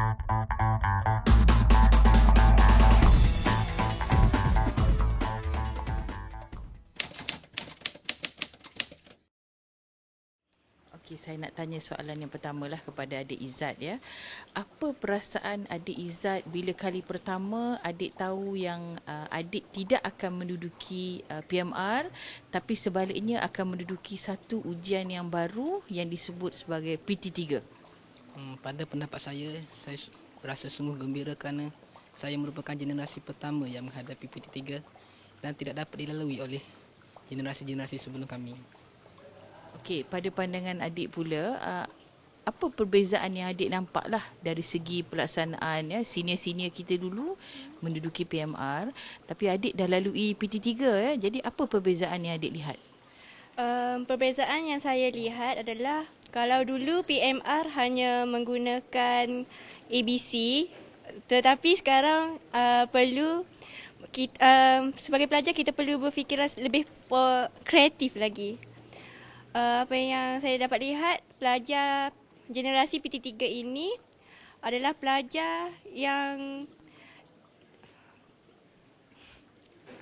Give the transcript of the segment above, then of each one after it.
Okay, saya nak tanya soalan yang pertama lah kepada adik Izzat ya. Apa perasaan adik Izzat bila kali pertama adik tahu yang uh, adik tidak akan menduduki uh, PMR tapi sebaliknya akan menduduki satu ujian yang baru yang disebut sebagai PT3? Hmm, pada pendapat saya, saya rasa sungguh gembira kerana saya merupakan generasi pertama yang menghadapi PT3 dan tidak dapat dilalui oleh generasi-generasi sebelum kami. Okey, pada pandangan adik pula, ah, apa perbezaan yang adik nampaklah dari segi pelaksanaan ya senior-senior kita dulu menduduki PMR tapi adik dah lalui PT3 ya. Jadi apa perbezaan yang adik lihat? Um, perbezaan yang saya lihat adalah kalau dulu PMR hanya menggunakan ABC, tetapi sekarang uh, perlu kita, uh, um, sebagai pelajar kita perlu berfikiran lebih kreatif lagi. Uh, apa yang saya dapat lihat pelajar generasi PT3 ini adalah pelajar yang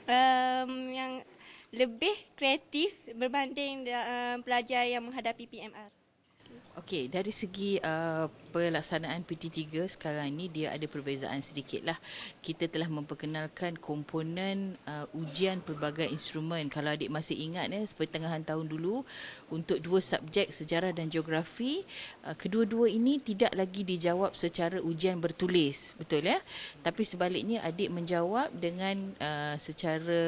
um, yang lebih kreatif berbanding uh, pelajar yang menghadapi PMR. Okey, dari segi uh, pelaksanaan PT3 sekarang ini dia ada perbezaan sedikit lah. Kita telah memperkenalkan komponen uh, ujian pelbagai instrumen. Kalau adik masih ingat ya, eh, seperti tengahan tahun dulu untuk dua subjek sejarah dan geografi, uh, kedua-dua ini tidak lagi dijawab secara ujian bertulis. Betul ya? Tapi sebaliknya adik menjawab dengan uh, secara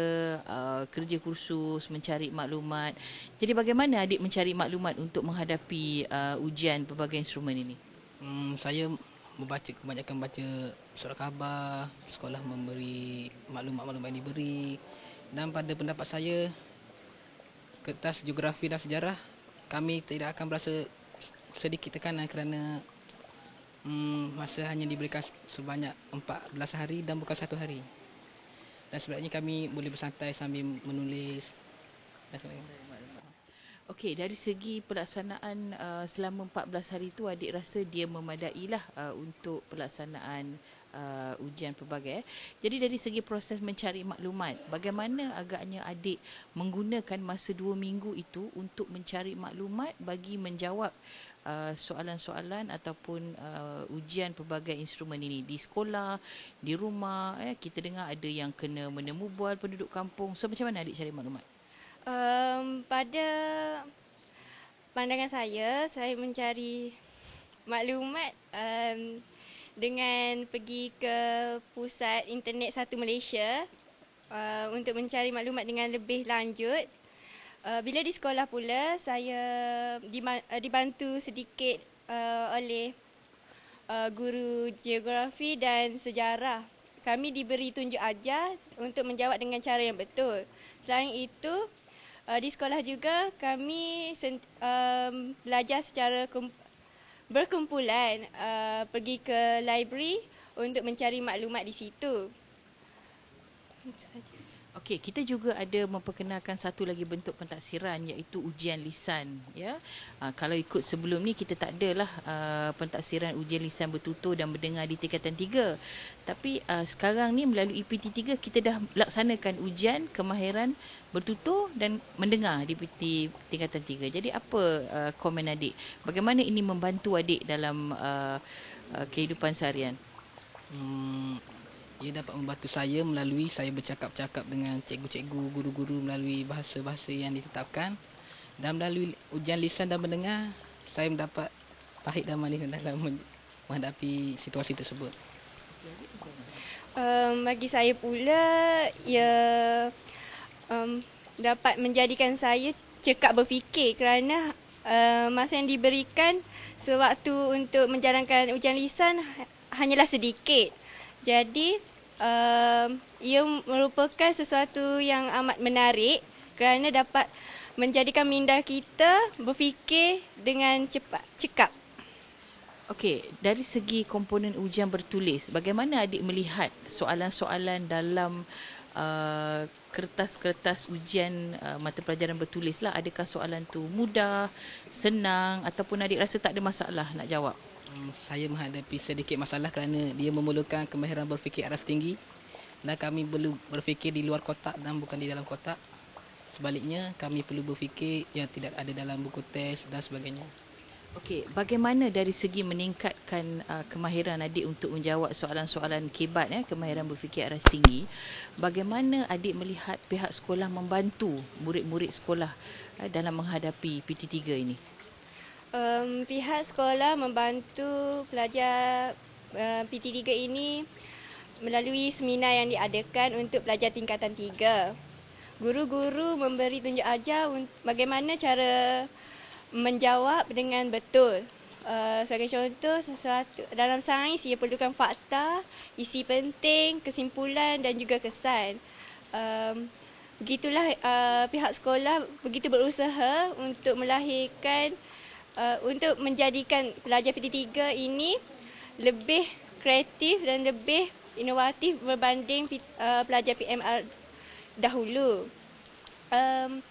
uh, kerja kursus, mencari maklumat. Jadi bagaimana adik mencari maklumat untuk menghadapi uh, ujian pelbagai instrumen ini? Hmm, saya membaca kebanyakan baca surat khabar, sekolah memberi maklumat-maklumat yang diberi dan pada pendapat saya kertas geografi dan sejarah kami tidak akan berasa sedikit tekanan kerana hmm, masa hanya diberikan sebanyak 14 hari dan bukan satu hari. Dan sebenarnya kami boleh bersantai sambil menulis Okey, dari segi pelaksanaan uh, selama 14 hari itu adik rasa dia memadailah uh, untuk pelaksanaan uh, ujian pelbagai. Jadi dari segi proses mencari maklumat, bagaimana agaknya adik menggunakan masa 2 minggu itu untuk mencari maklumat bagi menjawab uh, soalan-soalan ataupun uh, ujian pelbagai instrumen ini di sekolah, di rumah, eh kita dengar ada yang kena menemu bual penduduk kampung. So macam mana adik cari maklumat? Um, pada pandangan saya, saya mencari maklumat um, dengan pergi ke pusat internet Satu Malaysia uh, untuk mencari maklumat dengan lebih lanjut. Uh, bila di sekolah pula, saya eh, dibantu sedikit uh, oleh uh, guru geografi dan sejarah. Kami diberi tunjuk ajar untuk menjawab dengan cara yang betul. Selain itu, uh, di sekolah juga kami sent, um, belajar secara berkumpulan uh, pergi ke library untuk mencari maklumat di situ. Itu Okey, kita juga ada memperkenalkan satu lagi bentuk pentaksiran iaitu ujian lisan, ya. Uh, kalau ikut sebelum ni kita tak adalah uh, pentaksiran ujian lisan bertutur dan mendengar di tingkatan Tiga. Tapi uh, sekarang ni melalui e PT3 kita dah laksanakan ujian kemahiran bertutur dan mendengar di PT tingkatan Tiga. Jadi apa uh, komen adik? Bagaimana ini membantu adik dalam uh, uh, kehidupan seharian? Hmm ia dapat membantu saya melalui saya bercakap-cakap dengan cikgu-cikgu, guru-guru melalui bahasa-bahasa yang ditetapkan dan melalui ujian lisan dan mendengar saya mendapat pahit dan manis dalam menghadapi situasi tersebut. Um, bagi saya pula ia ya, um, dapat menjadikan saya cekap berfikir kerana uh, masa yang diberikan sewaktu untuk menjalankan ujian lisan hanyalah sedikit. Jadi ia merupakan sesuatu yang amat menarik kerana dapat menjadikan minda kita berfikir dengan cepat, cekap. Okey, dari segi komponen ujian bertulis, bagaimana adik melihat soalan-soalan dalam uh, kertas-kertas ujian uh, mata pelajaran bertulis lah? Adakah soalan tu mudah, senang ataupun adik rasa tak ada masalah nak jawab? um, saya menghadapi sedikit masalah kerana dia memerlukan kemahiran berfikir aras tinggi dan kami perlu berfikir di luar kotak dan bukan di dalam kotak. Sebaliknya, kami perlu berfikir yang tidak ada dalam buku teks dan sebagainya. Okey, bagaimana dari segi meningkatkan uh, kemahiran adik untuk menjawab soalan-soalan kibat ya, kemahiran berfikir aras tinggi? Bagaimana adik melihat pihak sekolah membantu murid-murid sekolah uh, dalam menghadapi PT3 ini? um, pihak sekolah membantu pelajar uh, eh, PT3 ini melalui seminar yang diadakan untuk pelajar tingkatan 3. Guru-guru memberi tunjuk ajar bagaimana cara menjawab dengan betul. Uh, sebagai contoh sesuatu dalam sains ia perlukan fakta, isi penting, kesimpulan dan juga kesan. Um, begitulah uh, eh, pihak sekolah begitu berusaha untuk melahirkan uh, uh, untuk menjadikan pelajar PT3 ini lebih kreatif dan lebih inovatif berbanding uh, pelajar PMR dahulu. Um,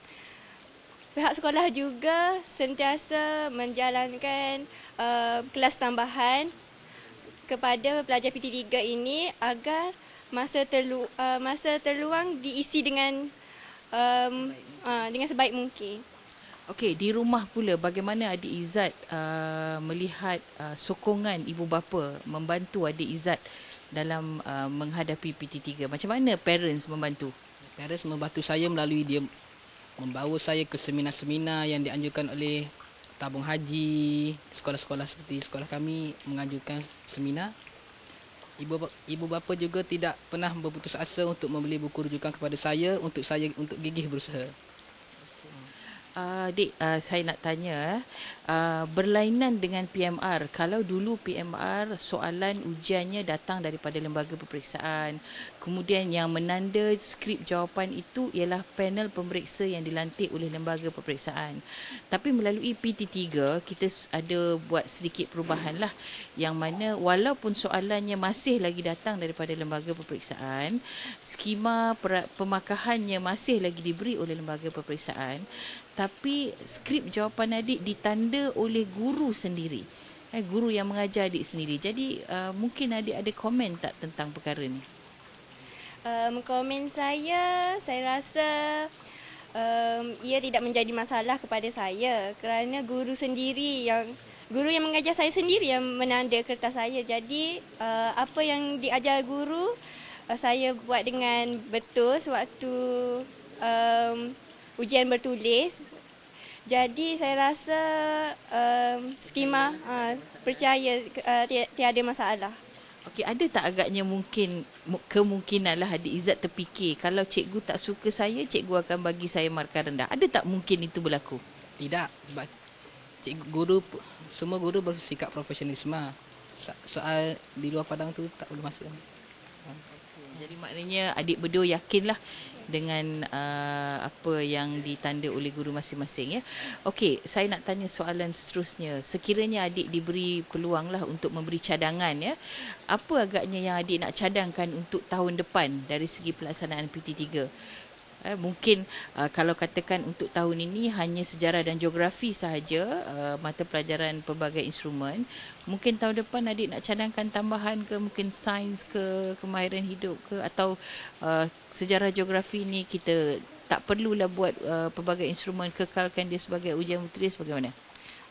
pihak sekolah juga sentiasa menjalankan uh, kelas tambahan kepada pelajar PT3 ini agar masa terlu uh, masa terluang diisi dengan um, uh, dengan sebaik mungkin. Okey, di rumah pula bagaimana adik Izat uh, melihat uh, sokongan ibu bapa membantu adik Izat dalam uh, menghadapi PT3? Macam mana parents membantu? Parents membantu saya melalui dia membawa saya ke seminar-seminar yang dianjurkan oleh tabung haji, sekolah-sekolah seperti sekolah kami menganjurkan seminar. Ibu ibu bapa juga tidak pernah berputus asa untuk membeli buku rujukan kepada saya untuk saya untuk gigih berusaha. Adik, ah, uh, ah, saya nak tanya uh, berlainan dengan PMR. Kalau dulu PMR soalan ujiannya datang daripada lembaga peperiksaan, kemudian yang menanda skrip jawapan itu ialah panel pemeriksa yang dilantik oleh lembaga peperiksaan. Tapi melalui PT3 kita ada buat sedikit perubahan lah yang mana walaupun soalannya masih lagi datang daripada lembaga peperiksaan, skema pemakahannya masih lagi diberi oleh lembaga peperiksaan tapi skrip jawapan adik ditanda oleh guru sendiri eh guru yang mengajar adik sendiri jadi uh, mungkin adik ada komen tak tentang perkara ni um komen saya saya rasa um ia tidak menjadi masalah kepada saya kerana guru sendiri yang guru yang mengajar saya sendiri yang menanda kertas saya jadi uh, apa yang diajar guru uh, saya buat dengan betul sewaktu um ujian bertulis. Jadi saya rasa um, skema uh, percaya uh, ti- tiada masalah. Okey, ada tak agaknya mungkin kemungkinanlah hadi Izat terfikir kalau cikgu tak suka saya, cikgu akan bagi saya markah rendah. Ada tak mungkin itu berlaku? Tidak sebab cikgu guru semua guru bersikap profesionalisme. Soal di luar padang tu tak boleh masuk. Jadi maknanya adik berdua yakinlah dengan uh, apa yang ditanda oleh guru masing-masing ya. Okey, saya nak tanya soalan seterusnya. Sekiranya adik diberi peluanglah untuk memberi cadangan ya. Apa agaknya yang adik nak cadangkan untuk tahun depan dari segi pelaksanaan PT3? Eh, mungkin uh, kalau katakan untuk tahun ini hanya sejarah dan geografi sahaja uh, mata pelajaran pelbagai instrumen. Mungkin tahun depan adik nak cadangkan tambahan ke mungkin sains ke kemahiran hidup ke atau uh, sejarah geografi ni kita tak perlulah buat uh, pelbagai instrumen kekalkan dia sebagai ujian tertulis bagaimana?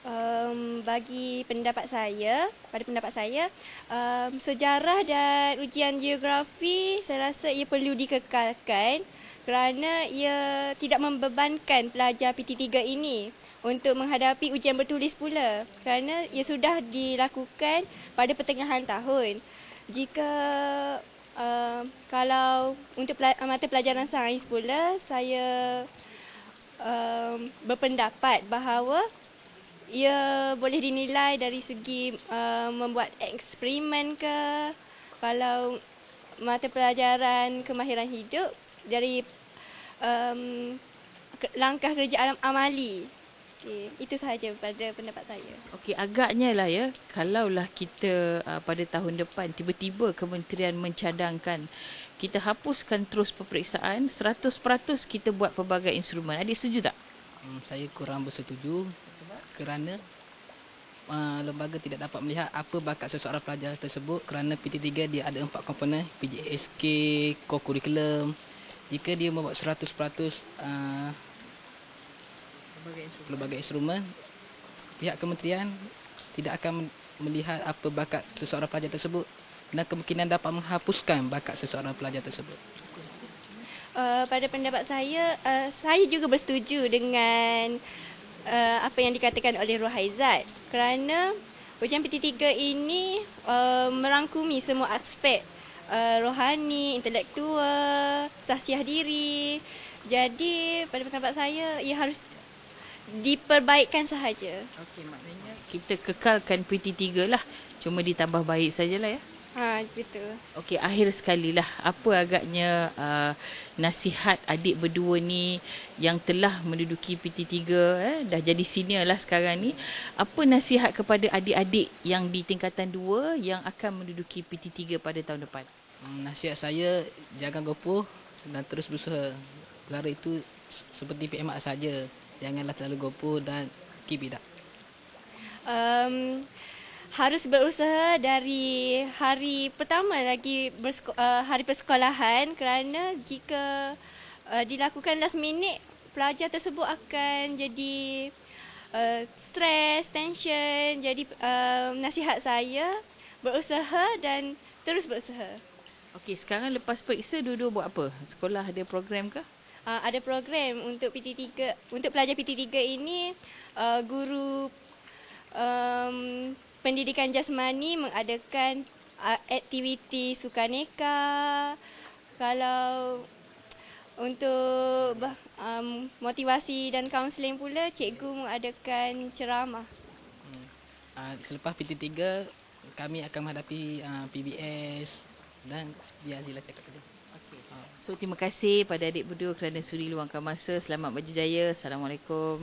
Um, bagi pendapat saya, pada pendapat saya, um, sejarah dan ujian geografi saya rasa ia perlu dikekalkan kerana ia tidak membebankan pelajar PT3 ini untuk menghadapi ujian bertulis pula kerana ia sudah dilakukan pada pertengahan tahun. Jika uh, kalau untuk mata pelajaran sains pula, saya uh, berpendapat bahawa ia boleh dinilai dari segi uh, membuat eksperimen ke kalau mata pelajaran kemahiran hidup dari um, langkah kerja alam amali. Okay. Itu sahaja pada pendapat saya. Okey, agaknya lah ya, kalaulah kita uh, pada tahun depan tiba-tiba kementerian mencadangkan kita hapuskan terus peperiksaan, 100% kita buat pelbagai instrumen. Adik setuju tak? Um, saya kurang bersetuju Sebab? kerana uh, lembaga tidak dapat melihat apa bakat seseorang pelajar tersebut kerana PT3 dia ada empat komponen, PJSK, kokurikulum jika dia membuat 100% uh, pelbagai, instrumen. pelbagai instrumen pihak kementerian tidak akan melihat apa bakat seseorang pelajar tersebut dan kemungkinan dapat menghapuskan bakat seseorang pelajar tersebut uh, pada pendapat saya uh, saya juga bersetuju dengan Uh, apa yang dikatakan oleh Rohaizat kerana ujian PT3 ini uh, merangkumi semua aspek Eh, rohani, intelektual, sahsiah diri. Jadi pada pendapat saya ia harus diperbaikkan sahaja. Okey, maknanya kita kekalkan PT3 lah. Cuma ditambah baik sajalah ya. Ha, gitu. Okey, akhir sekali lah. Apa agaknya uh, nasihat adik berdua ni yang telah menduduki PT3, eh, dah jadi senior lah sekarang ni. Apa nasihat kepada adik-adik yang di tingkatan 2 yang akan menduduki PT3 pada tahun depan? Hmm, nasihat saya, jangan gopoh dan terus berusaha. Lara itu seperti PMA saja. Janganlah terlalu gopoh dan keep it up. Um, harus berusaha dari hari pertama lagi bersko- uh, hari persekolahan kerana jika uh, dilakukan last minute pelajar tersebut akan jadi uh, stres, tension. Jadi uh, nasihat saya berusaha dan terus berusaha. Okey, sekarang lepas periksa Dudu buat apa? Sekolah ada program ke? Uh, ada program untuk PT3 untuk pelajar PT3 ini uh, guru um, pendidikan jasmani mengadakan uh, aktiviti sukaneka. Kalau untuk um, motivasi dan kaunseling pula, cikgu mengadakan ceramah. Uh, selepas PT3, kami akan menghadapi uh, ah, PBS dan biar Zila cakap tadi. So terima kasih pada adik budu kerana sudi luangkan masa. Selamat berjaya. Assalamualaikum.